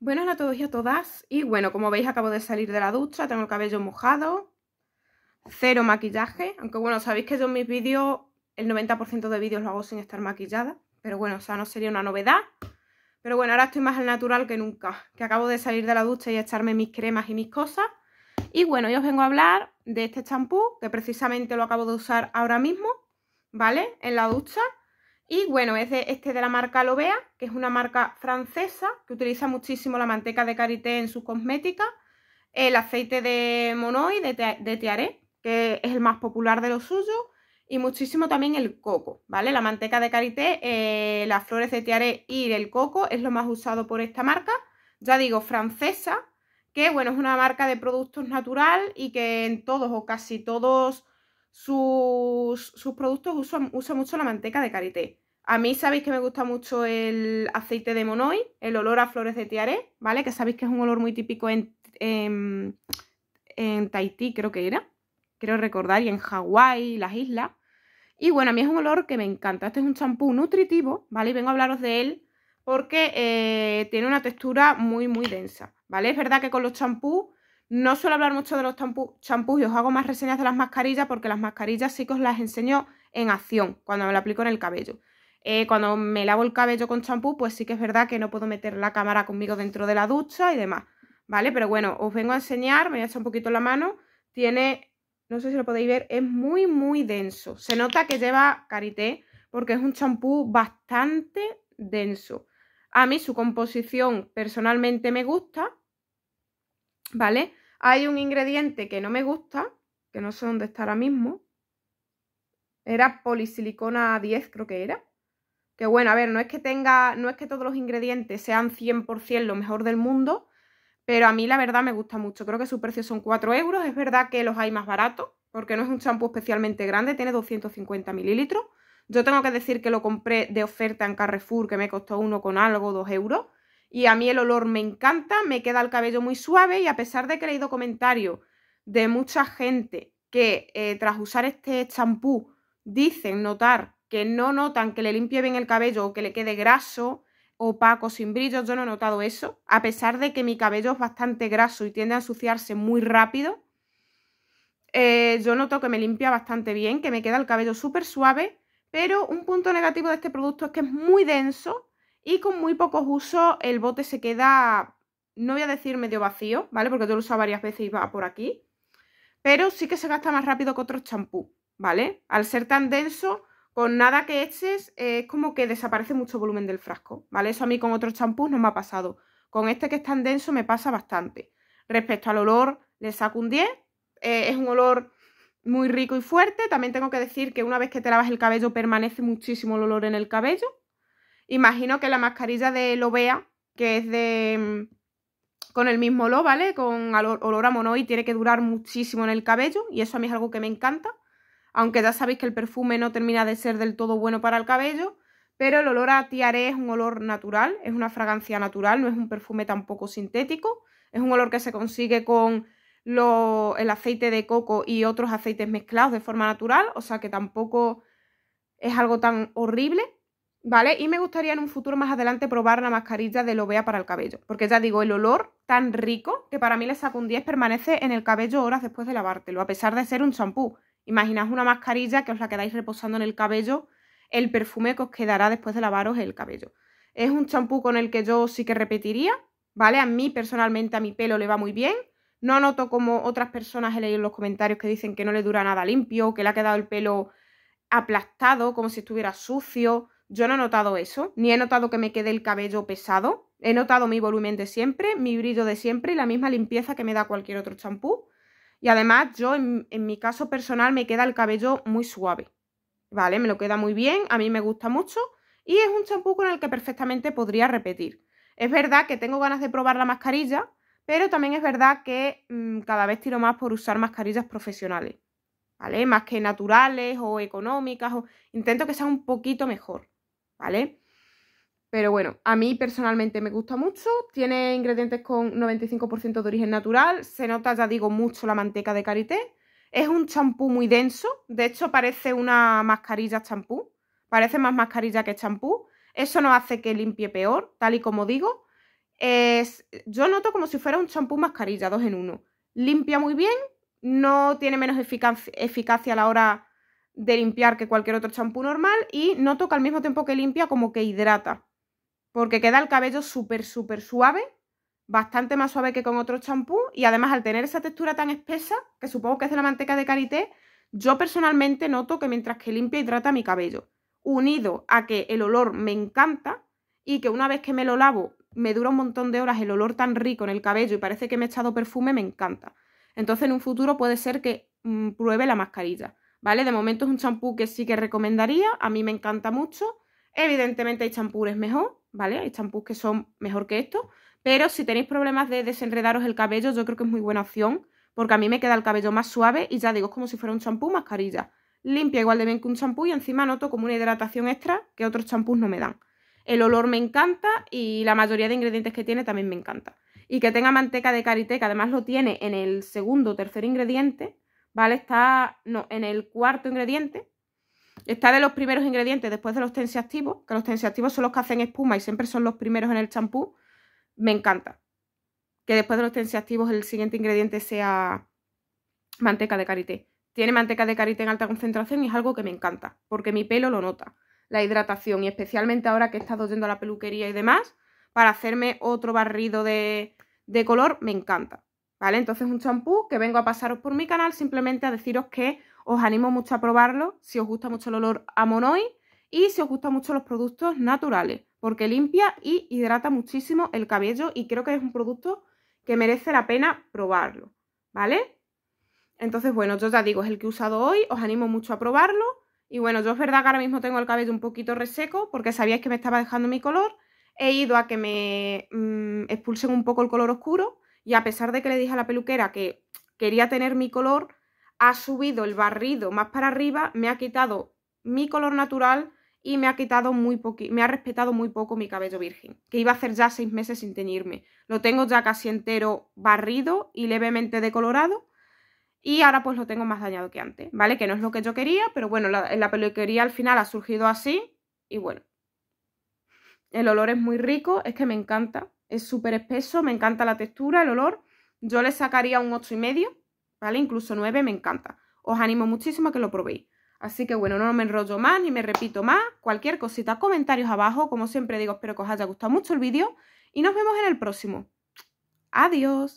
Buenas a todos y a todas. Y bueno, como veis acabo de salir de la ducha, tengo el cabello mojado, cero maquillaje. Aunque bueno, sabéis que yo en mis vídeos, el 90% de vídeos lo hago sin estar maquillada. Pero bueno, o sea, no sería una novedad. Pero bueno, ahora estoy más al natural que nunca. Que acabo de salir de la ducha y echarme mis cremas y mis cosas. Y bueno, yo os vengo a hablar de este champú, que precisamente lo acabo de usar ahora mismo, ¿vale? En la ducha. Y bueno, es de, este de la marca Lovea, que es una marca francesa que utiliza muchísimo la manteca de karité en sus cosméticas, el aceite de Monoi de, de Tiaré, que es el más popular de los suyos, y muchísimo también el coco, ¿vale? La manteca de karité, eh, las flores de tiaré y el coco es lo más usado por esta marca, ya digo, francesa, que bueno, es una marca de productos natural y que en todos o casi todos sus, sus productos usan, mucho la manteca de karité. A mí sabéis que me gusta mucho el aceite de monoi, el olor a flores de tiaré, ¿vale? Que sabéis que es un olor muy típico en, en, Tahití, creo que era. Quiero recordar, y en Hawái, las islas. Y bueno, a mí es un olor que me encanta. Este es un champú nutritivo, ¿vale? Y vengo a hablaros de él porque eh, tiene una textura muy, muy densa, ¿vale? Es verdad que con los champús no suelo hablar mucho de los champús y os hago más reseñas de las mascarillas porque las mascarillas sí que os las enseño en acción cuando me lo aplico en el cabello. Eh, cuando me lavo el cabello con champú, pues sí que es verdad que no puedo meter la cámara conmigo dentro de la ducha y demás, ¿vale? Pero bueno, os vengo a enseñar, me voy a echar un poquito la mano, tiene, no sé si lo podéis ver, es muy, muy denso. Se nota que lleva karité porque es un champú bastante denso. A mí su composición personalmente me gusta, ¿vale? Hay un ingrediente que no me gusta, que no sé dónde está ahora mismo. Era polisilicona 10, creo que era. Que bueno, a ver, no es que tenga, no es que todos los ingredientes sean 100% lo mejor del mundo, pero a mí la verdad me gusta mucho. Creo que su precio son 4 euros. Es verdad que los hay más baratos, porque no es un champú especialmente grande, tiene 250 mililitros. Yo tengo que decir que lo compré de oferta en Carrefour, que me costó uno con algo, 2 euros. Y a mí el olor me encanta, me queda el cabello muy suave y a pesar de que he leído comentarios de mucha gente que eh, tras usar este champú dicen notar que no notan que le limpie bien el cabello o que le quede graso, opaco, sin brillo yo no he notado eso, a pesar de que mi cabello es bastante graso y tiende a ensuciarse muy rápido. Eh, yo noto que me limpia bastante bien, que me queda el cabello súper suave, pero un punto negativo de este producto es que es muy denso y con muy pocos usos el bote se queda, no voy a decir medio vacío, ¿vale? Porque yo lo he varias veces y va por aquí. Pero sí que se gasta más rápido que otros champús, ¿vale? Al ser tan denso, con nada que eches, es como que desaparece mucho volumen del frasco, ¿vale? Eso a mí con otros champús no me ha pasado. Con este que es tan denso me pasa bastante. Respecto al olor, le saco un 10. Eh, es un olor muy rico y fuerte. También tengo que decir que una vez que te lavas el cabello permanece muchísimo el olor en el cabello. Imagino que la mascarilla de Lovea, que es de mm, con el mismo olor, ¿vale? Con olor a mono tiene que durar muchísimo en el cabello y eso a mí es algo que me encanta. Aunque ya sabéis que el perfume no termina de ser del todo bueno para el cabello, pero el olor a tiaré es un olor natural, es una fragancia natural, no es un perfume tampoco sintético, es un olor que se consigue con el aceite de coco y otros aceites mezclados de forma natural, o sea que tampoco es algo tan horrible ¿vale? Y me gustaría en un futuro más adelante probar la mascarilla de Lovea para el cabello, porque ya digo, el olor tan rico que para mí le saco un 10 permanece en el cabello horas después de lavártelo, a pesar de ser un champú. imaginad una mascarilla que os la quedáis reposando en el cabello, el perfume que os quedará después de lavaros el cabello. Es un champú con el que yo sí que repetiría, ¿vale? A mí personalmente a mi pelo le va muy bien. No noto como otras personas he leído en los comentarios que dicen que no le dura nada limpio, que le ha quedado el pelo aplastado, como si estuviera sucio. Yo no he notado eso, ni he notado que me quede el cabello pesado. He notado mi volumen de siempre, mi brillo de siempre y la misma limpieza que me da cualquier otro champú. Y además yo en, mi caso personal me queda el cabello muy suave. ¿Vale? Me lo queda muy bien, a mí me gusta mucho y es un champú con el que perfectamente podría repetir. Es verdad que tengo ganas de probar la mascarilla, pero también es verdad que mm, cada vez tiro más por usar mascarillas profesionales, ¿vale? Más que naturales o económicas, o... intento que sea un poquito mejor. ¿vale? Pero bueno, a mí personalmente me gusta mucho, tiene ingredientes con 95% de origen natural, se nota, ya digo, mucho la manteca de karité, es un champú muy denso, de hecho parece una mascarilla champú, parece más mascarilla que champú, eso no hace que limpie peor, tal y como digo. Es, yo noto como si fuera un champú mascarilla, dos en uno. Limpia muy bien, no tiene menos eficacia, eficacia a la hora de limpiar que cualquier otro champú normal y noto que al mismo tiempo que limpia como que hidrata, porque queda el cabello súper, súper suave, bastante más suave que con otro champú y además al tener esa textura tan espesa, que supongo que es de la manteca de karité, yo personalmente noto que mientras que limpia hidrata mi cabello, unido a que el olor me encanta y que una vez que me lo lavo me dura un montón de horas el olor tan rico en el cabello y parece que me he echado perfume, me encanta. Entonces en un futuro puede ser que mm, pruebe la mascarilla. ¿vale? De momento es un champú que sí que recomendaría, a mí me encanta mucho. Evidentemente hay es mejor, ¿vale? Hay champús que son mejor que estos, pero si tenéis problemas de desenredaros el cabello, yo creo que es muy buena opción, porque a mí me queda el cabello más suave y ya digo, es como si fuera un champú mascarilla. Limpia igual de bien que un champú y encima noto como una hidratación extra que otros champús no me dan. El olor me encanta y la mayoría de ingredientes que tiene también me encanta. Y que tenga manteca de karité, que además lo tiene en el segundo o tercer ingrediente, ¿vale? Está en el cuarto ingrediente. Está de los primeros ingredientes después de los tensiactivos, que los tensiactivos son los que hacen espuma y siempre son los primeros en el champú. Me encanta. Que después de los tensiactivos el siguiente ingrediente sea manteca de karité. Tiene manteca de karité en alta concentración y es algo que me encanta, porque mi pelo lo nota. La hidratación, y especialmente ahora que he estado yendo a la peluquería y demás, para hacerme otro barrido de, de color, me encanta. ¿vale? Entonces un champú que vengo a pasaros por mi canal simplemente a deciros que os animo mucho a probarlo si os gusta mucho el olor a Monoi y si os gustan mucho los productos naturales, porque limpia y hidrata muchísimo el cabello y creo que es un producto que merece la pena probarlo, ¿vale? Entonces, bueno, yo ya digo, es el que he usado hoy, os animo mucho a probarlo. Y bueno, yo es verdad que ahora mismo tengo el cabello un poquito reseco porque sabíais que me estaba dejando mi color. He ido a que me mm, expulsen un poco el color oscuro y a pesar de que le dije a la peluquera que quería tener mi color, ha subido el barrido más para arriba, me ha quitado mi color natural y me ha quitado muy me ha respetado muy poco mi cabello virgen, que iba a hacer ya seis meses sin teñirme. Lo tengo ya casi entero barrido y levemente decolorado y ahora pues lo tengo más dañado que antes, ¿vale? Que no es lo que yo quería, pero bueno, la, la peluquería al final ha surgido así y bueno. El olor es muy rico, es que me encanta. Es súper espeso, me encanta la textura, el olor. Yo le sacaría un 8,5, ¿vale? Incluso 9, me encanta. Os animo muchísimo a que lo probéis. Así que bueno, no me enrollo más ni me repito más. Cualquier cosita, comentarios abajo. Como siempre digo, espero que os haya gustado mucho el vídeo y nos vemos en el próximo. Adiós.